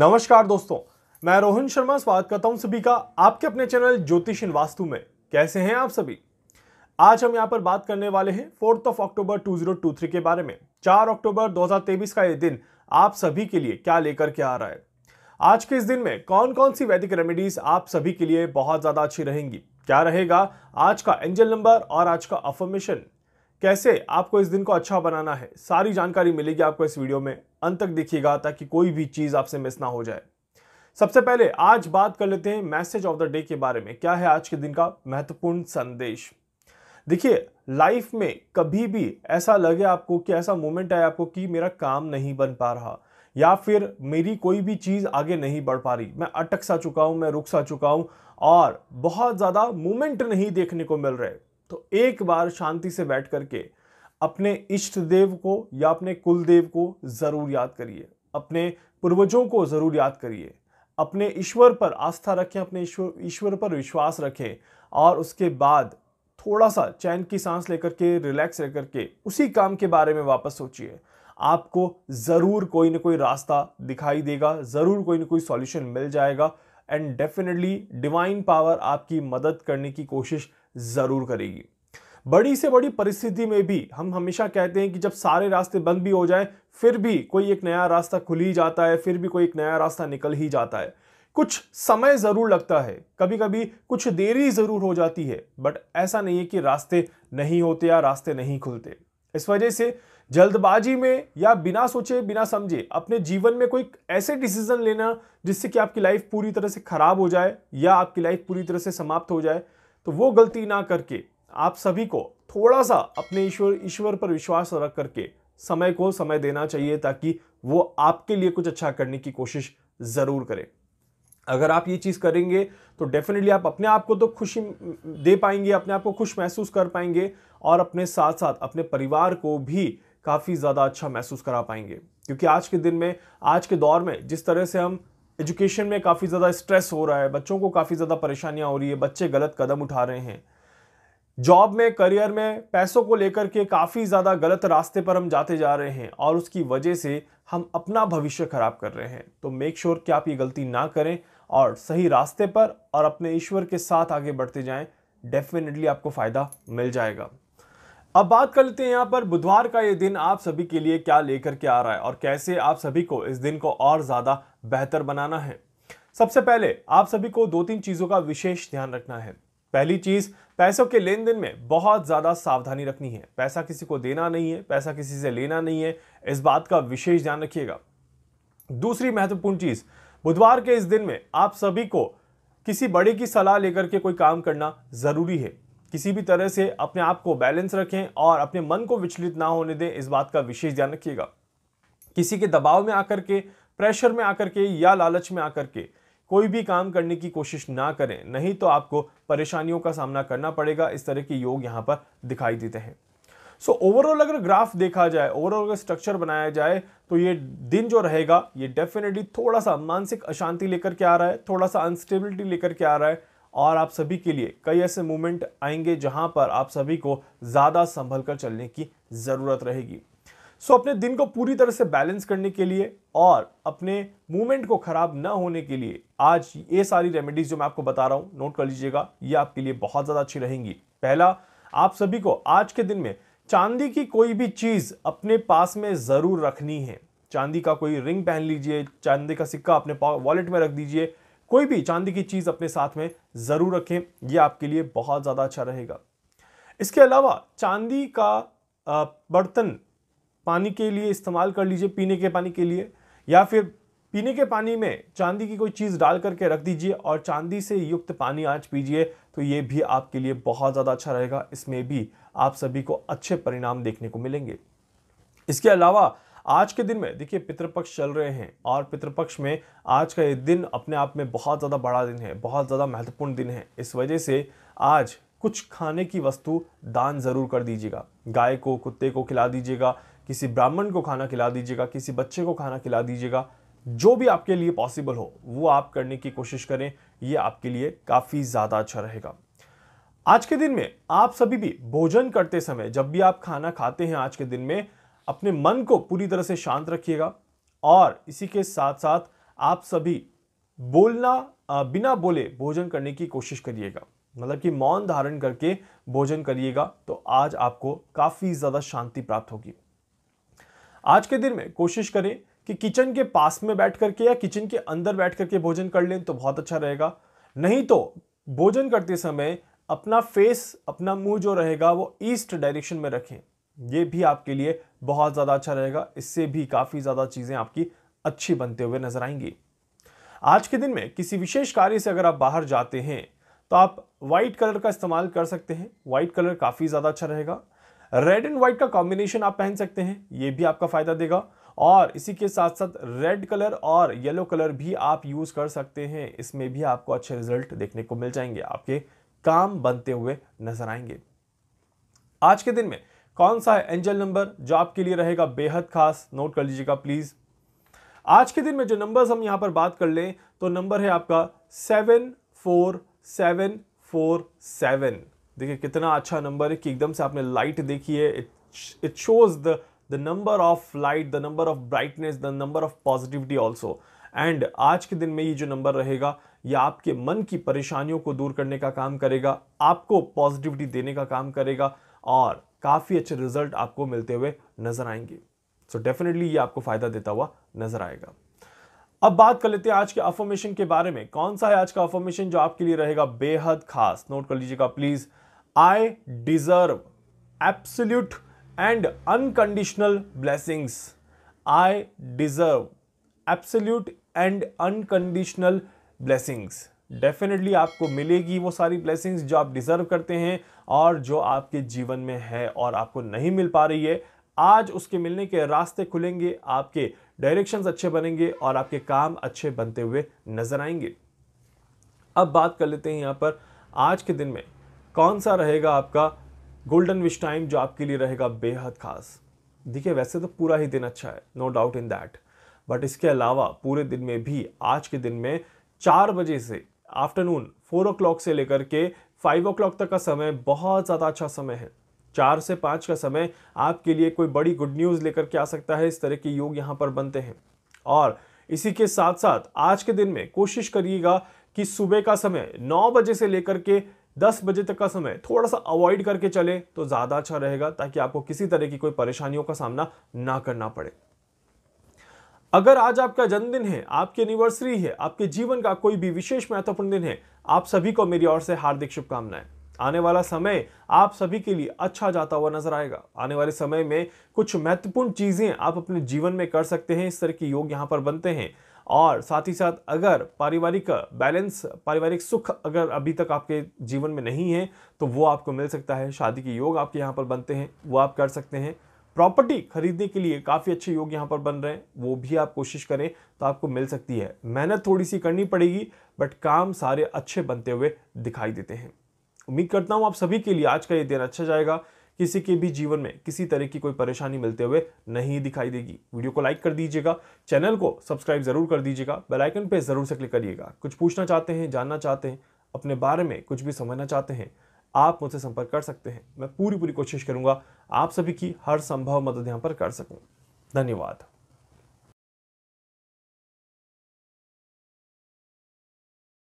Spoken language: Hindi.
नमस्कार दोस्तों मैं रोहन शर्मा स्वागत करता हूं सभी का आपके अपने चैनल ज्योतिष इन वास्तु में कैसे हैं आप सभी आज हम यहां पर बात करने वाले हैं फोर्थ ऑफ अक्टूबर 2023 के बारे में 4 अक्टूबर 2023 का ये दिन आप सभी के लिए क्या लेकर के आ रहा है आज के इस दिन में कौन कौन सी वैदिक रेमेडीज आप सभी के लिए बहुत ज्यादा अच्छी रहेंगी क्या रहेगा आज का एंजल नंबर और आज का अफर्मेशन कैसे आपको इस दिन को अच्छा बनाना है सारी जानकारी मिलेगी आपको इस वीडियो में अंत तक देखिएगा ताकि कोई भी चीज़ आपसे मिस ना हो जाए सबसे पहले आज बात कर लेते हैं मैसेज ऑफ द डे के बारे में क्या है आज के दिन का महत्वपूर्ण संदेश देखिए लाइफ में कभी भी ऐसा लगे आपको कि ऐसा मोमेंट आए आपको कि मेरा काम नहीं बन पा रहा या फिर मेरी कोई भी चीज़ आगे नहीं बढ़ पा रही मैं अटक सा चुका हूँ मैं रुक सा चुका हूँ और बहुत ज़्यादा मोमेंट नहीं देखने को मिल रहे तो एक बार शांति से बैठ करके अपने इष्ट देव को या अपने कुल देव को ज़रूर याद करिए अपने पूर्वजों को ज़रूर याद करिए अपने ईश्वर पर आस्था रखें अपने ईश्वर ईश्वर पर विश्वास रखें और उसके बाद थोड़ा सा चैन की सांस लेकर के रिलैक्स लेकर के उसी काम के बारे में वापस सोचिए आपको ज़रूर कोई ना कोई रास्ता दिखाई देगा ज़रूर कोई ना कोई सॉल्यूशन मिल जाएगा एंड डेफिनेटली डिवाइन पावर आपकी मदद करने की कोशिश ज़रूर करेगी बड़ी से बड़ी परिस्थिति में भी हम हमेशा कहते हैं कि जब सारे रास्ते बंद भी हो जाएं फिर भी कोई एक नया रास्ता खुल ही जाता है फिर भी कोई एक नया रास्ता निकल ही जाता है कुछ समय ज़रूर लगता है कभी कभी कुछ देरी ज़रूर हो जाती है बट ऐसा नहीं है कि रास्ते नहीं होते या रास्ते नहीं खुलते इस वजह से जल्दबाजी में या बिना सोचे बिना समझे अपने जीवन में कोई ऐसे डिसीजन लेना जिससे कि आपकी लाइफ पूरी तरह से ख़राब हो जाए या आपकी लाइफ पूरी तरह से समाप्त हो जाए तो वो गलती ना करके आप सभी को थोड़ा सा अपने ईश्वर ईश्वर पर विश्वास रख करके समय को समय देना चाहिए ताकि वो आपके लिए कुछ अच्छा करने की कोशिश ज़रूर करें अगर आप ये चीज़ करेंगे तो डेफिनेटली आप अपने आप को तो खुशी दे पाएंगे अपने आप को खुश महसूस कर पाएंगे और अपने साथ साथ अपने परिवार को भी काफ़ी ज़्यादा अच्छा महसूस करा पाएंगे क्योंकि आज के दिन में आज के दौर में जिस तरह से हम एजुकेशन में काफ़ी ज़्यादा स्ट्रेस हो रहा है बच्चों को काफ़ी ज़्यादा परेशानियाँ हो रही है बच्चे गलत कदम उठा रहे हैं जॉब में करियर में पैसों को लेकर के काफ़ी ज़्यादा गलत रास्ते पर हम जाते जा रहे हैं और उसकी वजह से हम अपना भविष्य खराब कर रहे हैं तो मेक श्योर sure कि आप ये गलती ना करें और सही रास्ते पर और अपने ईश्वर के साथ आगे बढ़ते जाएं डेफिनेटली आपको फ़ायदा मिल जाएगा अब बात कर लेते हैं यहाँ पर बुधवार का ये दिन आप सभी के लिए क्या लेकर के आ रहा है और कैसे आप सभी को इस दिन को और ज़्यादा बेहतर बनाना है सबसे पहले आप सभी को दो तीन चीज़ों का विशेष ध्यान रखना है पहली चीज़ पैसों के लेन देन में बहुत ज़्यादा सावधानी रखनी है पैसा किसी को देना नहीं है पैसा किसी से लेना नहीं है इस बात का विशेष ध्यान रखिएगा दूसरी महत्वपूर्ण चीज़ बुधवार के इस दिन में आप सभी को किसी बड़े की सलाह लेकर के कोई काम करना ज़रूरी है किसी भी तरह से अपने आप को बैलेंस रखें और अपने मन को विचलित ना होने दें इस बात का विशेष ध्यान रखिएगा किसी के दबाव में आकर के प्रेशर में आकर के या लालच में आकर के कोई भी काम करने की कोशिश ना करें नहीं तो आपको परेशानियों का सामना करना पड़ेगा इस तरह के योग यहाँ पर दिखाई देते हैं सो so, ओवरऑल अगर ग्राफ देखा जाए ओवरऑल अगर स्ट्रक्चर बनाया जाए तो ये दिन जो रहेगा ये डेफिनेटली थोड़ा सा मानसिक अशांति लेकर के आ रहा है थोड़ा सा अनस्टेबिलिटी लेकर के आ रहा है और आप सभी के लिए कई ऐसे मूवमेंट आएंगे जहां पर आप सभी को ज़्यादा संभल कर चलने की ज़रूरत रहेगी सो अपने दिन को पूरी तरह से बैलेंस करने के लिए और अपने मूवमेंट को ख़राब ना होने के लिए आज ये सारी रेमेडीज़ जो मैं आपको बता रहा हूँ नोट कर लीजिएगा ये आपके लिए बहुत ज़्यादा अच्छी रहेंगी पहला आप सभी को आज के दिन में चांदी की कोई भी चीज़ अपने पास में ज़रूर रखनी है चांदी का कोई रिंग पहन लीजिए चांदी का सिक्का अपने वॉलेट में रख दीजिए कोई भी चांदी की चीज़ अपने साथ में ज़रूर रखें यह आपके लिए बहुत ज़्यादा अच्छा रहेगा इसके अलावा चांदी का बर्तन पानी के लिए इस्तेमाल कर लीजिए पीने के पानी के लिए या फिर पीने के पानी में चांदी की कोई चीज़ डाल करके रख दीजिए और चांदी से युक्त पानी आज पीजिए तो ये भी आपके लिए बहुत ज़्यादा अच्छा रहेगा इसमें भी आप सभी को अच्छे परिणाम देखने को मिलेंगे इसके अलावा आज के दिन में देखिए पितृपक्ष चल रहे हैं और पितृपक्ष में आज का ये दिन अपने आप में बहुत ज़्यादा बड़ा दिन है बहुत ज़्यादा महत्वपूर्ण दिन है इस वजह से आज कुछ खाने की वस्तु दान ज़रूर कर दीजिएगा गाय को कुत्ते को खिला दीजिएगा किसी ब्राह्मण को खाना खिला दीजिएगा किसी बच्चे को खाना खिला दीजिएगा जो भी आपके लिए पॉसिबल हो वो आप करने की कोशिश करें ये आपके लिए काफ़ी ज़्यादा अच्छा रहेगा आज के दिन में आप सभी भी भोजन करते समय जब भी आप खाना खाते हैं आज के दिन में अपने मन को पूरी तरह से शांत रखिएगा और इसी के साथ साथ आप सभी बोलना बिना बोले भोजन करने की कोशिश करिएगा मतलब कि मौन धारण करके भोजन करिएगा तो आज आपको काफ़ी ज़्यादा शांति प्राप्त होगी आज के दिन में कोशिश करें कि किचन के पास में बैठ करके या किचन के अंदर बैठ करके भोजन कर लें तो बहुत अच्छा रहेगा नहीं तो भोजन करते समय अपना फेस अपना मुंह जो रहेगा वो ईस्ट डायरेक्शन में रखें ये भी आपके लिए बहुत ज़्यादा अच्छा रहेगा इससे भी काफ़ी ज़्यादा चीज़ें आपकी अच्छी बनते हुए नजर आएंगी आज के दिन में किसी विशेष कार्य से अगर आप बाहर जाते हैं तो आप व्हाइट कलर का इस्तेमाल कर सकते हैं व्हाइट कलर काफ़ी ज़्यादा अच्छा रहेगा रेड एंड व्हाइट का कॉम्बिनेशन आप पहन सकते हैं ये भी आपका फ़ायदा देगा और इसी के साथ साथ रेड कलर और येलो कलर भी आप यूज़ कर सकते हैं इसमें भी आपको अच्छे रिजल्ट देखने को मिल जाएंगे आपके काम बनते हुए नजर आएंगे आज के दिन में कौन सा है एंजल नंबर जो आपके लिए रहेगा बेहद खास नोट कर लीजिएगा प्लीज़ आज के दिन में जो नंबर्स हम यहां पर बात कर लें तो नंबर है आपका seven four seven four seven देखिए कितना अच्छा नंबर है कि एकदम से आपने लाइट देखी है it shows the the number of light the number of brightness the number of positivity also and आज के दिन में ये जो नंबर रहेगा ये आपके मन की परेशानियों को दूर करने का काम करेगा आपको पॉजिटिविटी देने का काम करेगा और काफ़ी अच्छे रिजल्ट आपको मिलते हुए नज़र आएंगे सो so डेफिनेटली ये आपको फ़ायदा देता हुआ नज़र आएगा अब बात कर लेते हैं आज के अफॉर्मेशन के बारे में कौन सा है आज का अफॉर्मेशन जो आपके लिए रहेगा बेहद खास नोट कर लीजिएगा please I deserve absolute and unconditional blessings I deserve absolute and unconditional blessings definitely आपको मिलेगी वो सारी ब्लेसिंग्स जो आप डिज़र्व करते हैं और जो आपके जीवन में है और आपको नहीं मिल पा रही है आज उसके मिलने के रास्ते खुलेंगे आपके डायरेक्शंस अच्छे बनेंगे और आपके काम अच्छे बनते हुए नज़र आएंगे अब बात कर लेते हैं यहाँ पर आज के दिन में कौन सा रहेगा आपका गोल्डन विश टाइम जो आपके लिए रहेगा बेहद खास देखिए वैसे तो पूरा ही दिन अच्छा है no doubt in that but इसके अलावा पूरे दिन में भी आज के दिन में चार बजे से आफ्टरनून फोर ओ क्लॉक से लेकर के फाइव ओ क्लॉक तक का समय बहुत ज़्यादा अच्छा समय है चार से पाँच का समय आपके लिए कोई बड़ी गुड न्यूज़ लेकर के आ सकता है इस तरह के योग यहाँ पर बनते हैं और इसी के साथ साथ आज के दिन में कोशिश करिएगा कि सुबह का समय नौ बजे से लेकर के दस बजे तक का समय थोड़ा सा अवॉइड करके चले तो ज़्यादा अच्छा रहेगा ताकि आपको किसी तरह की कोई परेशानियों का सामना ना करना पड़े अगर आज आपका जन्मदिन है आपकी एनिवर्सरी है आपके जीवन का कोई भी विशेष महत्वपूर्ण दिन है आप सभी को मेरी ओर से हार्दिक शुभकामनाएं आने वाला समय आप सभी के लिए अच्छा जाता हुआ नजर आएगा आने वाले समय में कुछ महत्वपूर्ण चीज़ें आप अपने जीवन में कर सकते हैं इस तरह के योग यहाँ पर बनते हैं और साथ ही साथ अगर पारिवारिक बैलेंस पारिवारिक सुख अगर अभी तक आपके जीवन में नहीं है तो वो आपको मिल सकता है शादी के योग आपके यहाँ पर बनते हैं वो आप कर सकते हैं प्रॉपर्टी खरीदने के लिए काफ़ी अच्छे योग यहाँ पर बन रहे हैं वो भी आप कोशिश करें तो आपको मिल सकती है मेहनत थोड़ी सी करनी पड़ेगी बट काम सारे अच्छे बनते हुए दिखाई देते हैं उम्मीद करता हूँ आप सभी के लिए आज का ये दिन अच्छा जाएगा किसी के भी जीवन में किसी तरह की कोई परेशानी मिलते हुए नहीं दिखाई देगी वीडियो को लाइक कर दीजिएगा चैनल को सब्सक्राइब जरूर कर दीजिएगा बेल आइकन जरूर से क्लिक करिएगा कुछ पूछना चाहते हैं जानना चाहते हैं अपने बारे में कुछ भी समझना चाहते हैं आप मुझसे संपर्क कर सकते हैं मैं पूरी पूरी कोशिश करूँगा आप सभी की हर संभव मदद यहाँ पर कर सकूँ धन्यवाद